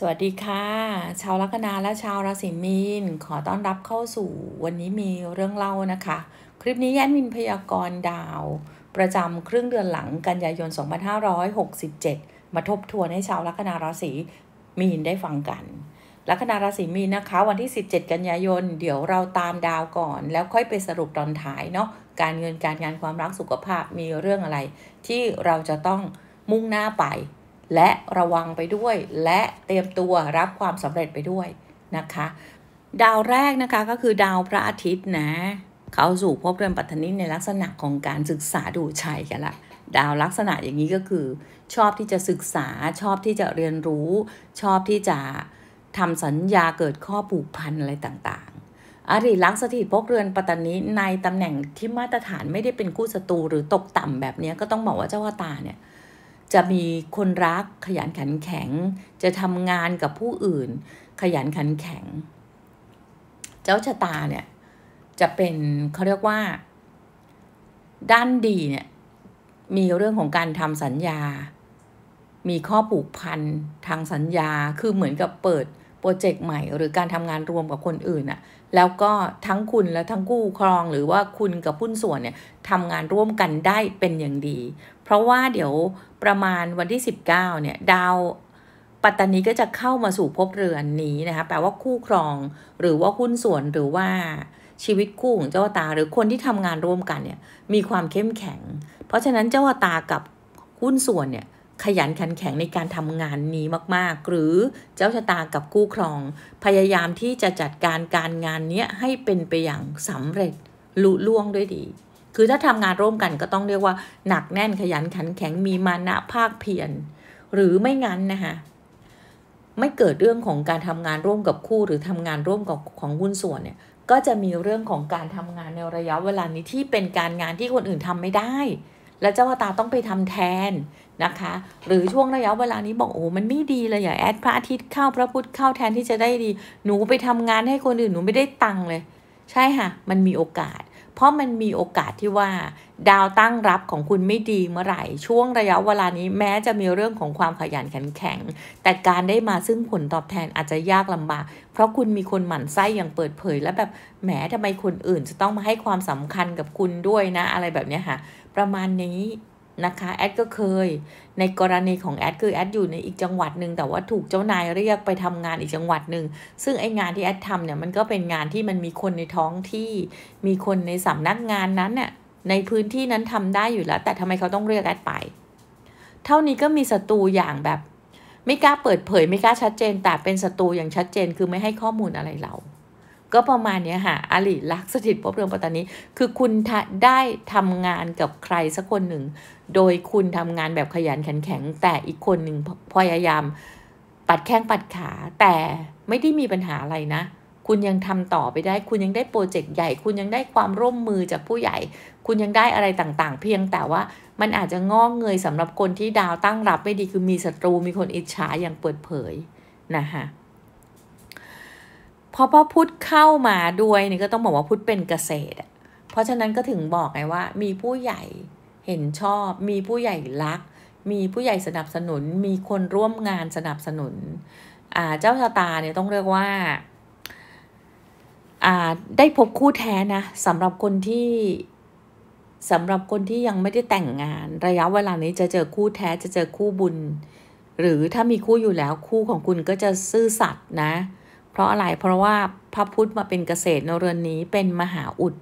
สวัสดีค่ะ ชาวลัคนาและชาวราศีมีน ขอต้อนรับเข้าสู่วันนี้มีเรื่องเล่านะคะ คลิปนี้แยนมินพยากรณ์ดาว ประจำครึ่งเดือนหลังกันยายน 2567 มาทบทวนให้ชาวลัคนาราศีมีนได้ฟังกัน ลัคนาราศีมีนนะคะ วันที่ 17 กันยายนเดี๋ยวเราตามดาวก่อน แล้วค่อยไปสรุปตอนท้ายเนาะการเงินการงานความรักสุขภาพมีเรื่องอะไร ที่เราจะต้องมุ่งหน้าไปและระวังไปด้วยและเตรียมตัวรับความสำเร็จไปด้วยนะคะ ดาวแรกนะคะก็คือดาวพระอาทิตย์นะเขาสู่ภพเรือนปัตตนิในลักษณะของการศึกษาดูชัยกันละดาวลักษณะอย่างนี้ก็คือ ชอบที่จะศึกษาชอบที่จะเรียนรู้ ชอบที่จะทำสัญญาเกิดข้อผูกพันอะไรต่างๆอริลักษณ์สถิตพกเรือนปัตตนีในตำแหน่งที่มาตรฐานไม่ได้เป็นคู่ศัตรูหรือตกต่ำแบบนี้ก็ต้องบอกว่าเจ้าวตาเนี่ยจะมีคนรักขยันขันแข็ง จะทำงานกับผู้อื่นขยันขันแข็ง เจ้าชะตาเนี่ย จะเป็นเขาเรียกว่า ด้านดีเนี่ย มีเรื่องของการทำสัญญา มีข้อผูกพันทางสัญญาคือเหมือนกับเปิดโปรเจกต์ใหม่ หรือการทำงานรวมกับคนอื่นอะ่ะแล้วก็ทั้งคุณและทั้งกู้ครองหรือว่าคุณกับหุ้นส่วนเนี่ยทำงานร่วมกันได้เป็นอย่างดี เพราะว่าเดี๋ยวประมาณวันที่ 19เนี่ยดาวปัตตานีก็จะเข้ามาสู่ภพเรือนนี้นะคะแปลว่าคู่ครองหรือว่าหุ้นส่วนหรือว่า ชีวิตคู่ของเจ้าตาหรือคนที่ทำงานร่วมกันเนี่ยมีความเข้มแข็ง เพราะฉะนั้นเจ้าตากับหุ้นส่วนเนี่ยขยันขันแข็งในการทำงานนี้มาก ๆ หรือเจ้าชะตากับคู่ครอง พยายามที่จะจัดการการงานนี้ให้เป็นไปอย่างสำเร็จ ลุล่วงด้วยดี คือถ้าทำงานร่วมกันก็ต้องเรียกว่าหนักแน่นขยันขันแข็งมีมานะภาคเพียรหรือไม่งั้นนะคะไม่เกิดเรื่องของการทำงานร่วมกับคู่หรือทำงานร่วมกับของหุ้นส่วนเนี่ยก็จะมีเรื่องของการทำงานในระยะเวลานี้ที่เป็นการงานที่คนอื่นทำไม่ได้ และเจ้าตาต้องไปทำแทนนะคะหรือช่วงระยะเวลานี้บอกโอ้มันไม่ดีเลย อย่าแอดพระอาทิตย์เข้าพระพุธเข้าแทนที่จะได้ดีหนูไปทำงานให้คนอื่น หนูไม่ได้ตังค์เลย ใช่ค่ะ มันมีโอกาส เพราะมันมีโอกาสที่ว่า ดาวตั้งรับของคุณไม่ดีเมื่อไหร่ช่วงระยะเวลานี้แม้จะมีเรื่องของความขยันขันแข็งแต่การได้มาซึ่งผลตอบแทนอาจจะยากลำบากเพราะคุณมีคนหมั่นไส้อย่างเปิดเผย และแบบแหมทำไมคนอื่นจะต้องมาให้ความสำคัญกับคุณด้วยนะ อะไรแบบนี้ค่ะ ประมาณนี้นะคะ แอดก็เคยในกรณีของแอดคือแอดอยู่ในอีกจังหวัดหนึ่งแต่ว่าถูกเจ้านายเรียกไปทำงานอีกจังหวัดหนึ่งซึ่งไองานที่แอดทำเนี่ย มันก็เป็นงานที่มันมีคนในท้องที่มีคนในสำนักงานนั้นเนี่ยในพื้นที่นั้นทำได้อยู่แล้ว แต่ทำไมเขาต้องเรียกแอดไป เท่านี้ก็มีศัตรูอย่างแบบ ไม่กล้าเปิดเผยไม่กล้าชัดเจนแต่เป็นศัตรูอย่างชัดเจนคือไม่ให้ข้อมูลอะไรเราก็ประมาณนี้ค่ะอริลักษณสถิตพบเรืองปัตตานีคือ คุณได้ทำงานกับใครสักคนหนึ่ง โดยคุณทำงานแบบขยันข็งแข็งแต่อีกคนหนึ่งพยายามปัดแข้งปัดขาแต่ไม่ได้มีปัญหาอะไรนะ คุณยังทำต่อไปได้ คุณยังได้โปรเจกต์ใหญ่ คุณยังได้ความร่วมมือจากผู้ใหญ่ คุณยังได้อะไรต่างๆ เพียงแต่ว่ามันอาจจะงอกเงยสำหรับคนที่ดาวตั้งรับไม่ดีคือมีศัตรู มีคนอิจฉาอย่างเปิดเผยนะคะพอพ่อพุทธเข้ามาด้วยนี่ก็ต้องบอกว่าพุทธเป็นเกษตรเพราะฉะนั้นก็ถึงบอกไงว่ามีผู้ใหญ่เห็นชอบ มีผู้ใหญ่รักมีผู้ใหญ่สนับสนุน มีคนร่วมงานสนับสนุน เจ้าชะตาเนี่ยต้องเรียกว่า ได้พบคู่แท้นะสำหรับคนที่สำหรับคนที่ยังไม่ได้แต่งงาน ระยะเวลานี้จะเจอคู่แท้จะเจอคู่บุญ หรือถ้ามีคู่อยู่แล้วคู่ของคุณก็จะซื่อสัตย์นะเพราะอะไร เพราะว่าพระพุทธมาเป็นเกษตรนเรือนนี้เป็นมหาอุด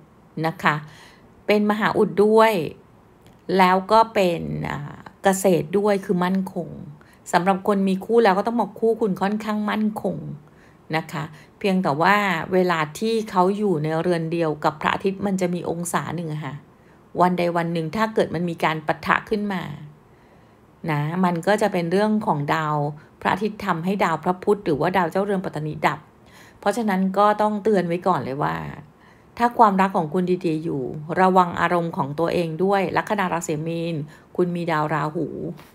นะคะ เป็นมหาอุดด้วย แล้วก็เป็นเกษตรด้วย คือมั่นคงสำหรับคนมีคู่แล้วก็ต้องบอกคู่คุณค่อนข้างมั่นคงนะคะ เพียงแต่ว่าเวลาที่เขาอยู่ในเรือนเดียวกับพระอาทิตย์มันจะมีองศาหนึ่งค่ะ วันใดวันหนึ่งถ้าเกิดมันมีการปะทะขึ้นมานะมันก็จะเป็นเรื่องของดาวพระอาทิตย์ทำให้ดาวพระพุธหรือว่าดาวเจ้าเรือนปัตตานีดับ เพราะฉะนั้นก็ต้องเตือนไว้ก่อนเลยว่า ถ้าความรักของคุณดีๆอยู่ ระวังอารมณ์ของตัวเองด้วยลัคนาราศีมีน คุณมีดาวราหู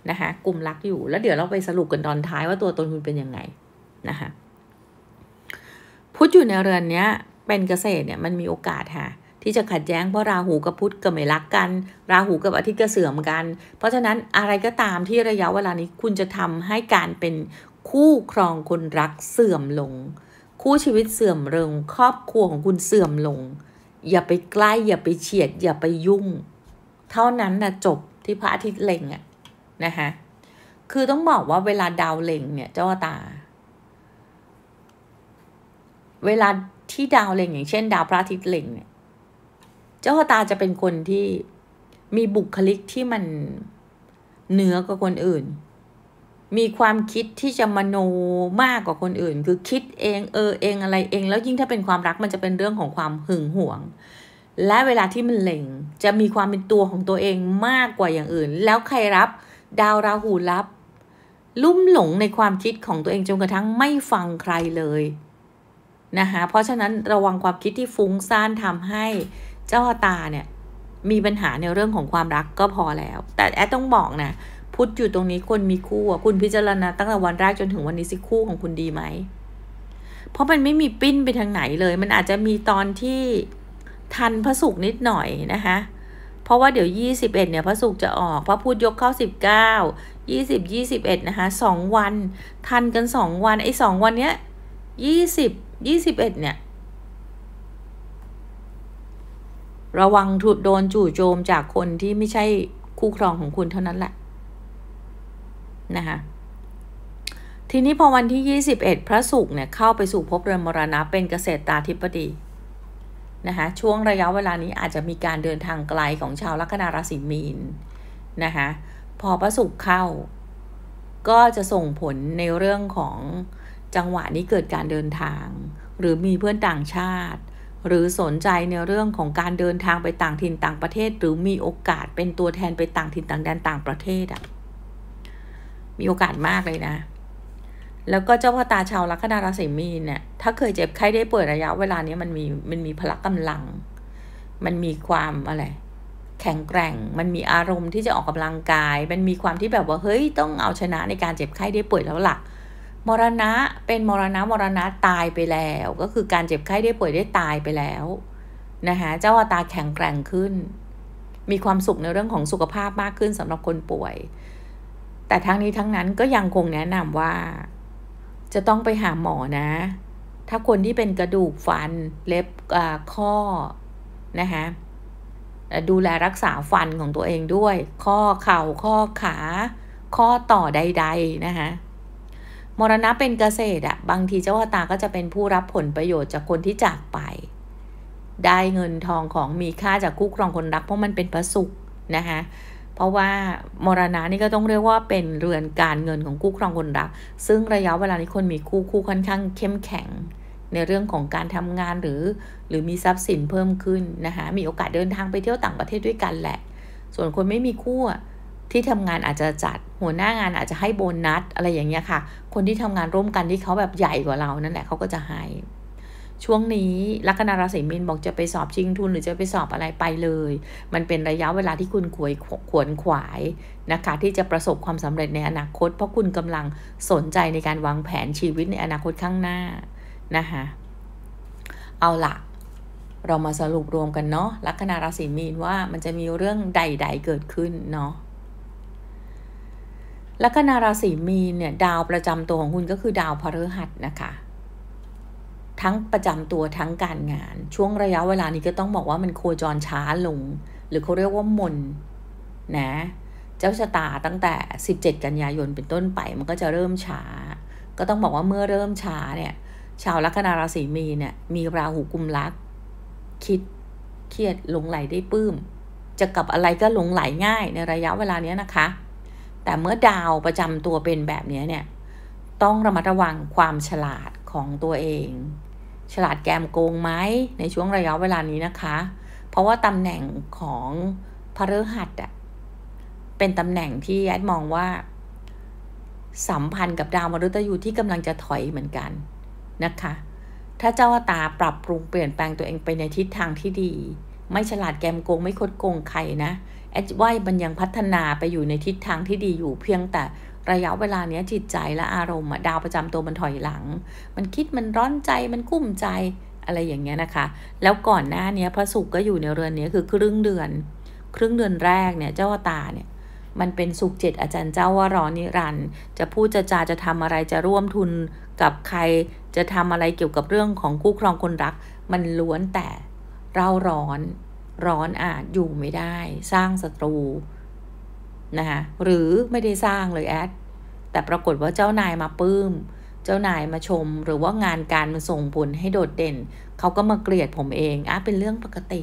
นะคะกลุ่มรักอยู่แล้วเดี๋ยวเราไปสรุปกันตอนท้ายว่าตัวตนคุณเป็นยังไงนะคะพุธอยู่ในเรือนเนี้ยเป็นเกษตรเนี่ยมันมีโอกาสค่ะที่จะขัดแย้งเพราะราหูกับพุธก็ไม่รักกัน ราหูกับอาทิตย์ก็เสื่อมกัน เพราะฉะนั้นอะไรก็ตามที่ระยะเวลานี้คุณจะทำให้การเป็นคู่ครองคนรักเสื่อมลง คู่ชีวิตเสื่อมเริงครอบครัวของคุณเสื่อมลง อย่าไปใกล้อย่าไปเฉียดอย่าไปยุ่ง เท่านั้นนะจบที่พระอาทิตย์เล็งอะนะคะคือต้องบอกว่าเวลาดาวเล็งเนี่ยเจ้าตา เวลาที่ดาวเล็งอย่างเช่นดาวพระอาทิตย์เล็งเนี่ยเจ้าตาจะเป็นคนที่มีบุคลิกที่มันเหนือกว่าคนอื่น มีความคิดที่จะมโนมากกว่าคนอื่น คือคิดเอง เออเองอะไรเอง แล้วยิ่งถ้าเป็นความรักมันจะเป็นเรื่องของความหึงหวง และเวลาที่มันเล็งจะมีความเป็นตัวของตัวเองมากกว่าอย่างอื่น แล้วใครรับดาวราหูรับ ลุ่มหลงในความคิดของตัวเองจนกระทั่งไม่ฟังใครเลยนะคะเพราะฉะนั้นระวังความคิดที่ฟุ้งซ่านทำให้จ้อตาเนี่ยมีปัญหาในเรื่องของความรักก็พอแล้ว แต่แอดต้องบอกนะพุทธอยู่ตรงนี้คนมีคู่อ่ะคุณพิจารณาตั้งแต่วันแรกจนถึงวันนี้สิคู่ของคุณดีไหม เพราะมันไม่มีปิ้นไปทางไหนเลย มันอาจจะมีตอนที่ทันพระสุกนิดหน่อยนะคะ เพราะว่าเดี๋ยว 21 เนี่ยพระสุกจะออกพระพุทธยกเข้า 19 20 21 นะคะสองวัน ทันกัน 2 วันไอ้2วันเนี้ย20 21เนี่ยระวังถูกโดนจู่โจมจากคนที่ไม่ใช่คู่ครองของคุณเท่านั้นแหละนะคะทีนี้พอวันที่ 21พระศุกร์เนี่ยเข้าไปสู่ภพเรือนมรณะเป็นเกษตรตาธิปดีนะคะช่วงระยะเวลานี้อาจจะมีการเดินทางไกลของชาวลัคนาราศีมีนนะคะพอพระศุกร์เข้าก็จะส่งผลในเรื่องของจังหวะนี้เกิดการเดินทางหรือมีเพื่อนต่างชาติหรือสนใจในเรื่องของการเดินทางไปต่างถิ่นต่างประเทศ หรือมีโอกาสเป็นตัวแทนไปต่างถิ่นต่างแดนต่างประเทศอะ่ะมีโอกาสมากเลยนะ แล้วก็เจ้าพ่อตาชาวลัคนาราศีมีนเนี่ยถ้าเคยเจ็บไข้ได้ป่วยระยะเวลานี้มันมีมันมีพละกำลังมันมีความอะไรแข็งแกร่งมันมีอารมณ์ที่จะออกกำลังกาย มันมีความที่แบบว่าเฮ้ยต้องเอาชนะในการเจ็บไข้ได้ป่วยแล้วหลักมรณะ เป็น มรณะมรณะตายไปแล้ว ก็คือการเจ็บ ไข้ได้ป่วยได้ตายไปแล้ว นะคะเจ้าอาตาแข็งแกร่งขึ้น มีความสุขในเรื่องของสุขภาพมากขึ้นสำหรับ คนป่วย แต่ทั้งนี้ทั้งนั้นก็ยังคงแนะนำว่า จะต้องไปหาหมอนะ ถ้าคนที่เป็นกระดูกฟันเล็บข้อนะคะดูแลรักษาฟันของตัวเองด้วย ข้อเข่าข้อขา ข้อต่อใด ๆนะคะมรณะเป็นเกษตรอะบางทีเจ้าชตาก็จะเป็นผู้รับผลประโยชน์จากคนที่จากไป ได้เงินทองของมีค่าจากคู่ครองคนรักเพราะมันเป็นพระสุขนะคะเพราะว่ามรณะนี่ก็ต้องเรียกว่าเป็นเรือนการเงินของคู่ครองคนรักซึ่งระยะเวลานี้คนมีคู่คู่ค่อนข้างเข้มแข็งในเรื่องของการทำงานหรือ หรือมีทรัพย์สินเพิ่มขึ้นนะคะมีโอกาสเดินทางไปเที่ยวต่างประเทศด้วยกันแหละ ส่วนคนไม่มีคู่ที่ทำงานอาจจะจัดหัวหน้างานอาจจะให้โบนัสอะไรอย่างเงี้ยค่ะ คนที่ทำงานร่วมกันที่เขาแบบใหญ่กว่าเรานั่นแหละเขาก็จะให้ ช่วงนี้ ลัคนาราศีมีนบอกจะไปสอบชิงทุนหรือจะไปสอบอะไรไปเลย มันเป็นระยะเวลาที่คุณขวยขวนขวายนะคะ ที่จะประสบความสำเร็จในอนาคต เพราะคุณกำลังสนใจในการวางแผนชีวิตในอนาคตข้างหน้านะคะเอาละเรามาสรุปรวมกันเนาะลัคนาราศีมีนว่ามันจะมีเรื่องใดๆ เกิดขึ้นเนาะแล้วก็นาราศีมีนเนี่ยดาวประจำตัวของคุณก็คือดาวพฤหัสนะคะ ทั้งประจำตัวทั้งการงาน ช่วงระยะเวลานี้ก็ต้องบอกว่ามันโคจรช้าลง หรือเขาเรียกว่ามนนะเจ้าชะตาตั้งแต่ 17 กันยายนเป็นต้นไปมันก็จะเริ่มช้า ก็ต้องบอกว่าเมื่อเริ่มช้าเนี่ย ชาวลัคนาราศีมีเนี่ยมีราหูกุมลักคิดเครียดหลงไหลได้ปื้ม จะกับอะไรก็หลงไหลง่ายในระยะเวลานี้นะคะแต่เมื่อดาวประจำตัวเป็นแบบนี้เนี่ยต้องระมัดระวังความฉลาดของตัวเอง ฉลาดแกมโกงไหมในช่วงระยะเวลานี้นะคะ เพราะว่าตำแหน่งของพระฤหัสอะเป็นตำแหน่งที่แอดมองว่าสัมพันธ์กับดาวมฤตยูที่กำลังจะถอยเหมือนกันนะคะ ถ้าเจ้าตาปรับปรุงเปลี่ยนแปลงตัวเองไปในทิศทางที่ดี ไม่ฉลาดแกมโกงไม่คดโกงใครนะแอดว่มันยังพัฒนาไปอยู่ในทิศทางที่ดีอยู่เพียงแต่ระยะเวลาเนี้ยจิตใจและอารมณ์ดาวประจำตัวมันถอยหลัง มันคิดมันร้อนใจมันกุ้มใจอะไรอย่างเงี้ยนะคะ แล้วก่อนหน้านี้พระศุกร์ก็อยู่ในเรือนนี้คือครึ่งเดือน ครึ่งเดือนแรกเนี่ยเจ้าตาเนี่ย มันเป็นสุขเจ็ดอาจารย์เจ้าว่าร้อนนิรันด์จะพูดจะจาจะทำอะไรจะร่วมทุนกับใคร จะทำอะไรเกี่ยวกับเรื่องของคู่ครองคนรัก มันล้วนแต่เร่าร้อนร้อนอาจอยู่ไม่ได้ สร้างศัตรูนะคะหรือไม่ได้สร้างเลยแอดแต่ปรากฏว่าเจ้านายมาปื้มเจ้านายมาชมหรือว่างานการมันส่งผลให้โดดเด่น เขาก็มาเกลียดผมเองอ่ะเป็นเรื่องปกติ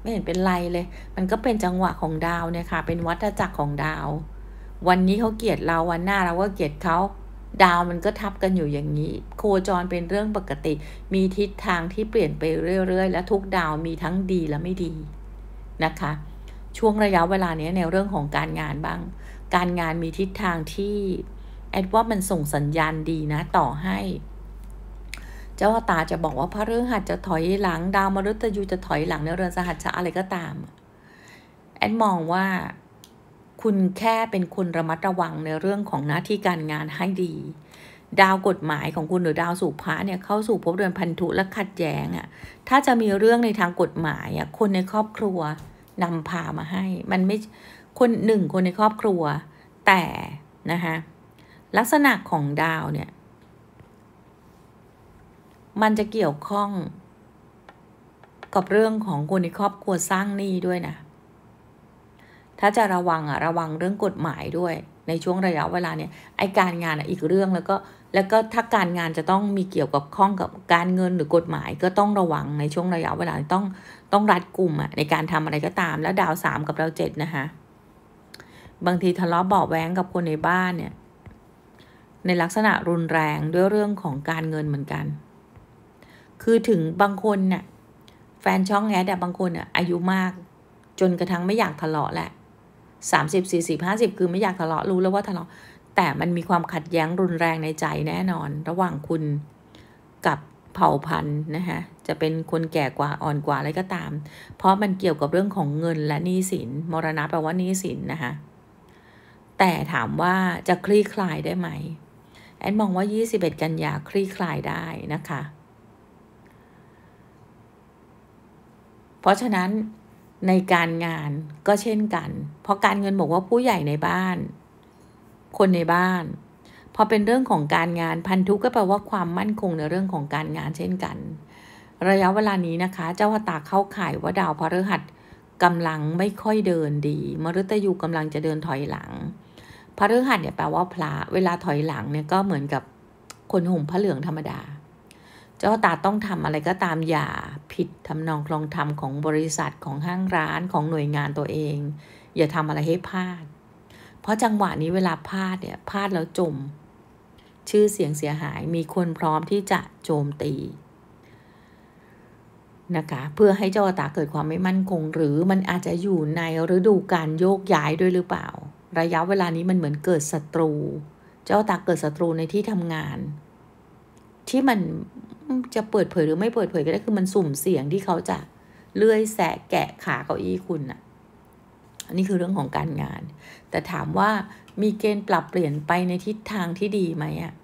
ไม่เห็นเป็นไรเลย มันก็เป็นจังหวะของดาวเนี่ยค่ะ เป็นวัฏจักรของดาว วันนี้เขาเกลียดเราวันหน้าเราก็เกลียดเขาดาวมันก็ทับกันอยู่อย่างนี้ โคจรเป็นเรื่องปกติ มีทิศทางที่เปลี่ยนไปเรื่อยๆและทุกดาวมีทั้งดีและไม่ดีนะคะ ช่วงระยะเวลานี้ในเรื่องของการงานบ้าง การงานมีทิศทางที่แอดว่ามันส่งสัญญาณดีนะต่อให้ เจ้าตาจะบอกว่าพระฤหัสจะถอยหลังดาวมฤตยูจะถอยหลังในเรือนสหัสชะอะไรก็ตาม แอดมองว่า คุณแค่เป็นคนระมัดระวังในเรื่องของหน้าที่การงานให้ดีดาวกฎหมายของคุณหรือดาวสุภาะเนี่ยเข้าสู่พบเดือนพันธุ และขัดแย้งอะ่ะ ถ้าจะมีเรื่องในทางกฎหมายอะ่ะ คนในครอบครัวนำพามาให้ มันไม่คนหนึ่ง คนในครอบครัว แต่นะคะลักษณะของดาวเนี่ยมันจะเกี่ยวข้องกับเรื่องของคนในครอบครัวสร้างหนี้ด้วยนะถ้าจะระวังอะระวังเรื่องกฎหมายด้วยในช่วงระยะเวลาเนี่ยไอการงานอะอีกเรื่องแล้วก็แล้วก็ถ้าการงานจะต้องมีเกี่ยวกับข้องกับการเงินหรือกฎหมาย ก็ต้องระวังในช่วงระยะเวลาต้องต้องรัดกลุ่มอ่ะในการทำอะไรก็ตามแล้วดาวสามกับดาวเจ็ดนะคะบางทีทะเลาะเบาแหวงกับคนในบ้านเนี่ยในลักษณะรุนแรงด้วยเรื่องของการเงินเหมือนกัน คือถึงบางคนเนี่ยแฟนช่องแแต่บางคนเนี่ยอายุมากจนกระทั่งไม่อยากทะเลาะแหละสามสิบสี่สิบห้าสิบคือไม่อยากทะเลาะรู้แล้วว่าทะเลาะแต่มันมีความขัดแย้งรุนแรงในใจแน่นอนระหว่างคุณกับเผ่าพันธุ์นะคะจะเป็นคนแก่กว่าอ่อนกว่าอะไรก็ตาม เพราะมันเกี่ยวกับเรื่องของเงินและหนี้สินมรณะแปลว่าหนี้สินนะคะแต่ถามว่าจะคลี่คลายได้ไหมแอนมองว่า 21 กันยาคลี่คลายได้นะคะ เพราะฉะนั้นในการงานก็เช่นกัน เพราะการเงินบอกว่าผู้ใหญ่ในบ้านคนในบ้าน พอเป็นเรื่องของการงานพันธุก็แปลว่าความมั่นคงในเรื่องของการงานเช่นกัน ระยะเวลานี้นะคะเจ้าตาเข้าข่ายว่าดาวพฤหัสกำลังไม่ค่อยเดินดี มฤตยูกำลังจะเดินถอยหลังพฤหัสเนี่ยแปลว่าพระเวลาถอยหลังเนี่ยก็เหมือนกับคนห่มผ้าเหลืองธรรมดา เจ้าตาต้องทำอะไรก็ตามอย่าผิดทำนองคลองธรรมของบริษัทของห้างร้านของหน่วยงานตัวเอง อย่าทำอะไรให้พลาดราะจังหวะนี้เวลาพลาดเนี่ยพลาดแล้วจม ชื่อเสียงเสียหายมีคนพร้อมที่จะโจมตี นะคะ เพื่อให้เจ้าตาเกิดความไม่มั่นคง หรือมันอาจจะอยู่ในฤดูการโยกย้ายด้วยหรือเปล่า ระยะเวลานี้มันเหมือนเกิดศัตรู เจ้าตาเกิดศัตรูในที่ทำงาน ที่มันจะเปิดเผยหรือไม่เปิดเผยก็ได้คือมันสุ่มเสี่ยงที่เขาจะเลื่อยแสะแกะขาเก้าอี้คุณอะอันนี้คือเรื่องของการงาน แต่ถามว่ามีเกณฑ์ปรับเปลี่ยนไปในทิศทางที่ดีไหมอ่ะ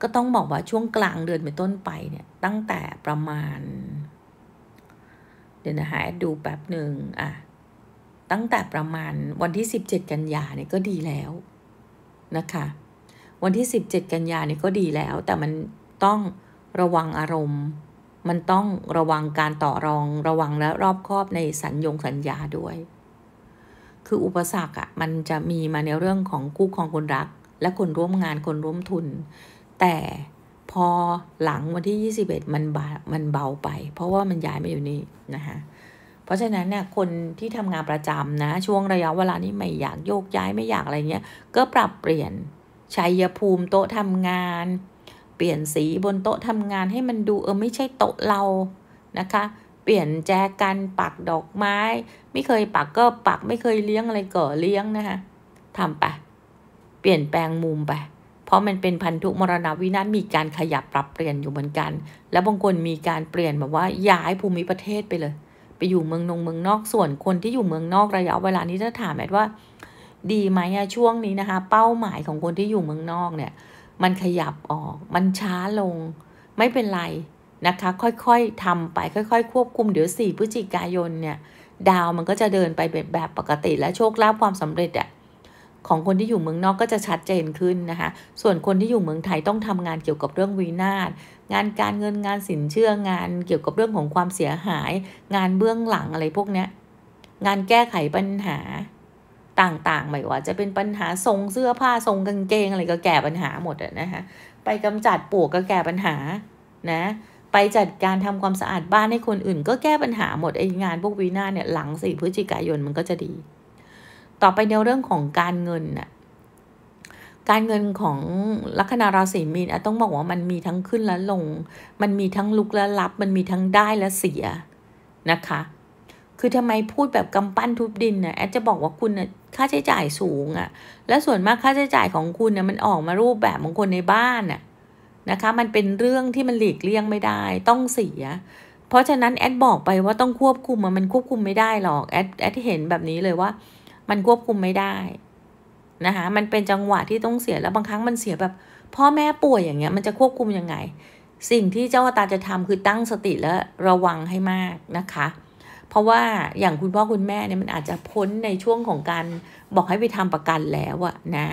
ก็ต้องบอกว่าช่วงกลางเดือนเปต้นไปเนี่ย ตั้งแต่ประมาณเดี๋ยวนะฮะดูแป๊บหนึ่งอ่ะ ตั้งแต่ประมาณวันที่ 17 กันยาเนี่ยก็ดีแล้วนะคะ วันที่ 17 กันยาเนี่ยก็ดีแล้ว แต่มันต้องระวังอารมณ์ มันต้องระวังการต่อรอง ระวังและรอบคอบในสัญญงสัญญาด้วยคืออุปสรรคอะมันจะมีมาในเรื่องของคู่ครองคนรัก และคนร่วมงานคนร่วมทุน แต่พอหลังวันที่ 21 มันบามันเบาไป เพราะว่ามันย้ายมาอยู่นี่นะคะเพราะฉะนั้นเนี่ยคนที่ทำงานประจำนะช่วงระยะเวลานี้ไม่อยากโยกย้ายไม่อยากอะไรเงี้ยก็ปรับเปลี่ยนชัยภูมิโต๊ะทำงาน เปลี่ยนสีบนโต๊ะทำงานให้มันดูเออไม่ใช่โต๊ะเรานะคะเปลี่ยนแจกันปักดอกไม้ ไม่เคยปักก็ปักไม่เคยเลี้ยงอะไรก่อเลี้ยงนะคะทำไปเปลี่ยนแปลงมุมไปเพราะมันเป็นพันธุมรณวินาศมีการขยับปรับเปลี่ยนอยู่เหมือนกัน แล้วบางคนมีการเปลี่ยนแบบว่าย้ายภูมิประเทศไปเลย ไปอยู่เมืองนงเมืองนอกส่วนคนที่อยู่เมืองนอกระยะ เวลานี้ถ้าถามแอดว่า ดีไหมอะช่วงนี้นะคะ เป้าหมายของคนที่อยู่เมืองนอกเนี่ย มันขยับออก มันช้าลง ไม่เป็นไรนะคะ ค่อยๆทำไปค่อยๆ ควบคุม เดี๋ยว4พฤศจิกายนเนี่ยดาวมันก็จะเดินไปแบบแบบปกติ และโชคลาภความสำเร็จอะของคนที่อยู่เมืองนอกก็จะชัดเจนขึ้น นะคะ ส่วนคนที่อยู่เมืองไทยต้องทำงานเกี่ยวกับเรื่องวีนาศงานการเงินงานสินเชื่อ งานเกี่ยวกับเรื่องของความเสียหาย งานเบื้องหลังอะไรพวกเนี้ยงานแก้ไขปัญหาต่างๆหมายว่าจะเป็นปัญหาทรงเสื้อผ้าทรงกางเกง อะไรก็แก้ปัญหาหมดอะนะคะไปกำจัดปวกก็แก้ปัญหานะไปจัดการทำความสะอาดบ้านให้คนอื่นก็แก้ปัญหาหมดไอ้งานพวกวีน่าเนี่ยหลังสี่พฤศจิกายนมันก็จะดีต่อไปในเรื่องของการเงินน่ะการเงินของลัคนาราศีมีนต้องบอกว่ามันมีทั้งขึ้นและลงมันมีทั้งลุกและรับ มันมีทั้งได้และเสียนะคะ คือทำไมพูดแบบกำปั้นทุบดินนะแอดจะบอกว่าคุณนะค่าใช้จ่ายสูงอะและส่วนมากค่าใช้จ่ายของคุณนะมันออกมารูปแบบของคนในบ้านอะนะคะมันเป็นเรื่องที่มันหลีกเลี่ยงไม่ได้ ต้องเสียเพราะฉะนั้นแอดบอกไปว่าต้องควบคุม มันควบคุมไม่ได้หรอก แอดแอดที่เห็นแบบนี้เลยว่ามันควบคุมไม่ได้นะคะมันเป็นจังหวะที่ต้องเสียแล้วบางครั้งมันเสียแบบ พ่อแม่ป่วยอย่างเงี้ยมันจะควบคุมยังไง สิ่งที่เจ้าตาจะทำคือตั้งสติและระวังให้มากนะคะ เพราะว่าอย่างคุณพ่อคุณแม่เนี่ยมันอาจจะพ้นในช่วงของการบอกให้ไปทำประกันแล้วอะนะ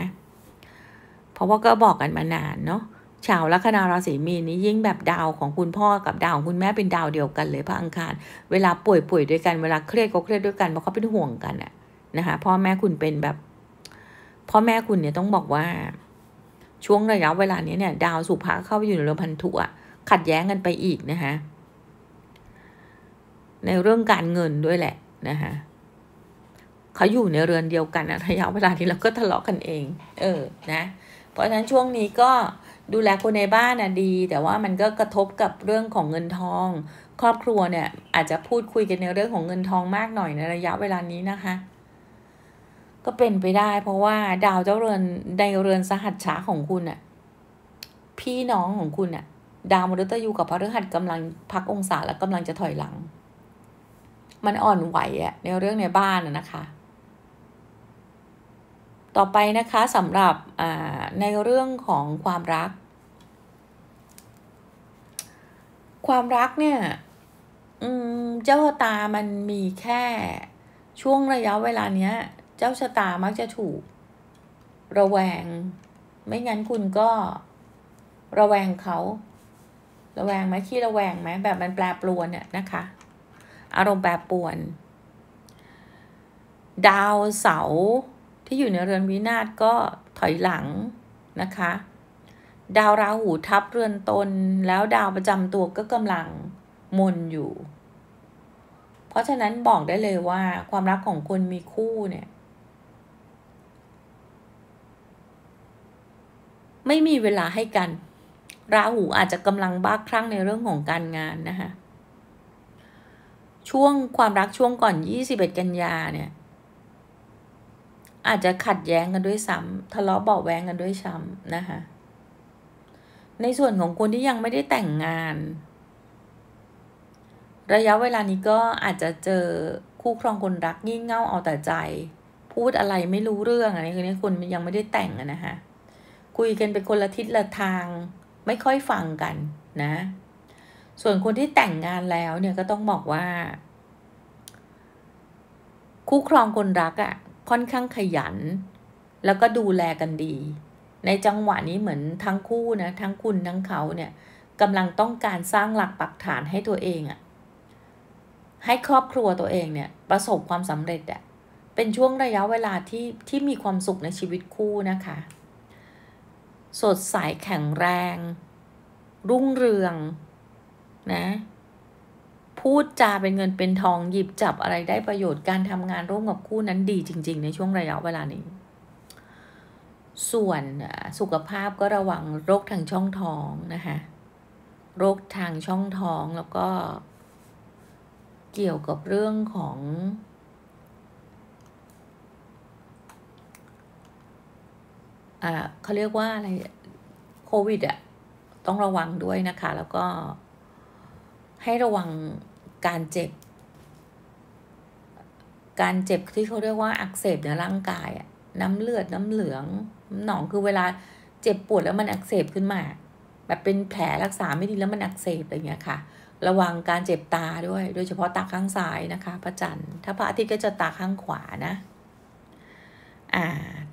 เพราะว่าก็บอกกันมานานเนาะชาวลัคนาราศีมีนนี้ยิ่งแบบดาวของคุณพ่อกับ ดาวของคุณแม่เป็นดาวเดียวกันเลยพระอังคารเวลาป่วยป่วยด้วยกันเวลาเครียดก็เครียดด้วยกันเพราะเขาเป็นห่วงกันอะนะคะพ่อแม่คุณเป็นแบบพ่อแม่คุณเนี่ยต้องบอกว่า ช่วงระยะเวลานี้เนี่ย ดาวสุภาเข้าอยู่ในเรือนพันธุอะขัดแย้งกันไปอีกนะคะในเรื่องการเงินด้วยแหละนะคะเขาอยู่ในเรือนเดียวกันะระยะเวลานี้เราก็ทะเลาะกันเอง เออนะ เพราะฉะนั้นช่วงนี้ก็ดูแลคนในบ้านน่ะ ดี แต่ว่ามันก็กระทบกับเรื่องของเงินทอง ครอบครัวเนี่ย อาจจะพูดคุยกันในเรื่องของเงินทองมากหน่อยในระยะเวลานี้นะคะ ก็เป็นไปได้ เพราะว่าดาวเจ้าเรือนในเรือนสหัสชาของคุณน่ะพี่น้องของคุณน่ะดาวมฤตยูกับพระฤหัสกำลังพักองศาและกำลังจะถอยหลัง มันอ่อนไหวอะในเรื่องในบ้านนะคะต่อไปนะคะสำหรับในเรื่องของความรัก ความรักเนี่ยเจ้าชะตามันมีแค่ช่วงระยะเวลาเนี้ยเจ้าชะตามักจะถูก ระแวงไม่งั้นคุณก็ระแวงเขา ระแวงไหมขี้ระแวงไหมแบบมันแปรปรวนเนี่ยนะคะอารมณ์แปรปรวน ดาวเสาร์ที่อยู่ในเรือนวินาศก็ถอยหลัง นะคะดาวราหูทับเรือนตนแล้วดาวประจำตัวก็กำลังมนอยู่ เพราะฉะนั้นบอกได้เลยว่าความรักของคนมีคู่เนี่ยไม่มีเวลาให้กันราหูอาจจะกำลังบ้าคลั่งในเรื่องของการงานนะคะช่วงความรักช่วงก่อน 21 กันยาเนี่ยอาจจะขัดแย้งกันด้วยซ้ำ ทะเลาะเบาแวงกันด้วยซ้ำนะคะ ในส่วนของคนที่ยังไม่ได้แต่งงาน ระยะเวลานี้ก็อาจจะเจอคู่ครองคนรักงี่เง่าเอาแต่ใจ พูดอะไรไม่รู้เรื่องอันนี้คือนี่คุณยังไม่ได้แต่งนะคะคุยกันเป็นคนละทิศละทาง ไม่ค่อยฟังกันนะ ส่วนคนที่แต่งงานแล้วเนี่ยก็ต้องบอกว่า คู่ครองคนรักอะ่ะค่อนข้างขยันแล้วก็ดูแลกันดี ในจังหวะนี้เหมือนทั้งคู่นะ ทั้งคุณทั้งเขาเนี่ยกำลังต้องการสร้างหลักปักฐานให้ตัวเองอะให้ครอบครัวตัวเองเนี่ย ประสบความสำเร็จอะเป็นช่วงระยะเวลาที่ที่มีความสุขในชีวิตคู่นะคะ สดใสแข็งแรง รุ่งเรืองนะพูดจาเป็นเงินเป็นทองหยิบจับอะไรได้ประโยชน์การทำงานร่วมกับคู่นั้นดีจริงๆ ในช่วงระยะเวลานี้ ส่วนสุขภาพก็ระวังโรคทางช่องท้องนะคะโรคทางช่องท้องแล้วก็เกี่ยวกับเรื่องของอ่าเขาเรียกว่าอะไรโควิดอ่ะต้องระวังด้วยนะคะ แล้วก็ให้ระวังการเจ็บ การเจ็บที่เขาเรียกว่าอักเสบในร่างกายอะน้ำเลือดน้ำเหลือง หนองคือเวลาเจ็บปวดแล้วมันอักเสบขึ้นมา แบบเป็นแผลรักษาไม่ดีแล้วมันอักเสบอะไรเงี้ยค่ะ ระวังการเจ็บตาด้วย โดยเฉพาะตาข้างซ้ายนะคะพระจันทร์ถ้าพระอาทิตย์ก็จะตาข้างขวานะอ่า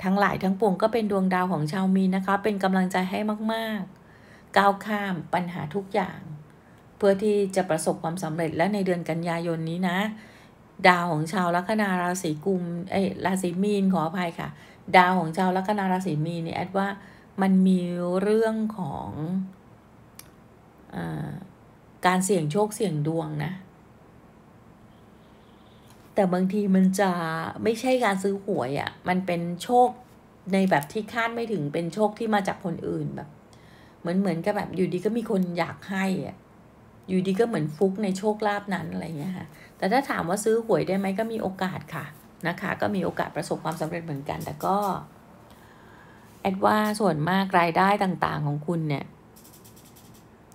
ทั้งหลายทั้งปวงก็เป็นดวงดาวของชาวมีนนะคะ เป็นกำลังใจให้มากๆ ก้าวข้ามปัญหาทุกอย่างเพื่อที่จะประสบความสำเร็จและในเดือนกันยายนนี้นะ ดาวของชาวลัคนาราศีกุมเอ้ราศีมีนขออภัยค่ะ ดาวของชาวลัคนาราศีมีนเนี่ยแอดว่ามันมีเรื่องของอการเสี่ยงโชคเสี่ยงดวงนะ แต่บางทีมันจะไม่ใช่การซื้อหวยอะ่ะมันเป็นโชคในแบบที่คาดไม่ถึงเป็นโชคที่มาจากคนอื่นแบบ เหมือนเหมือนกับแบบอยู่ดีก็มีคนอยากให้อ่ะอยู่ดีก็เหมือนฟุกในโชคลาภนั้นอะไรเงี้ยค่ะ แต่ถ้าถามว่าซื้อหวยได้ไหมก็มีโอกาสค่ะนะคะ ก็มีโอกาสประสบความสำเร็จเหมือนกัน แต่ก็แอดว่าส่วนมากรายได้ต่างๆของคุณเนี่ย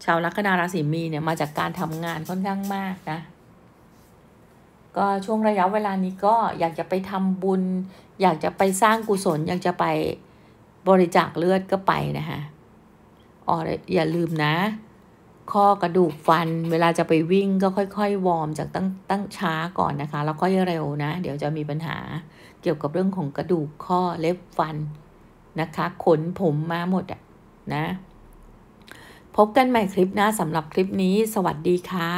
ชาวลัคนาราศีมีเนี่ยมาจากการทำงานค่อนข้างมากนะ ก็ช่วงระยะเวลานี้ก็อยากจะไปทำบุญ อยากจะไปสร้างกุศลอยากจะไปบริจาคเลือดก็ไปนะคะอ๋ออย่าลืมนะข้อกระดูกฟัน เวลาจะไปวิ่งก็ค่อยๆ วอร์มจากตั้งตั้งช้าก่อนนะคะ แล้วค่อยเร็วนะเดี๋ยวจะมีปัญหาเกี่ยวกับเรื่องของกระดูกข้อเล็บฟันนะคะ ขนผมมาหมดอะนะพบกันใหม่คลิปหน้าสำหรับคลิปนี้สวัสดีค่ะ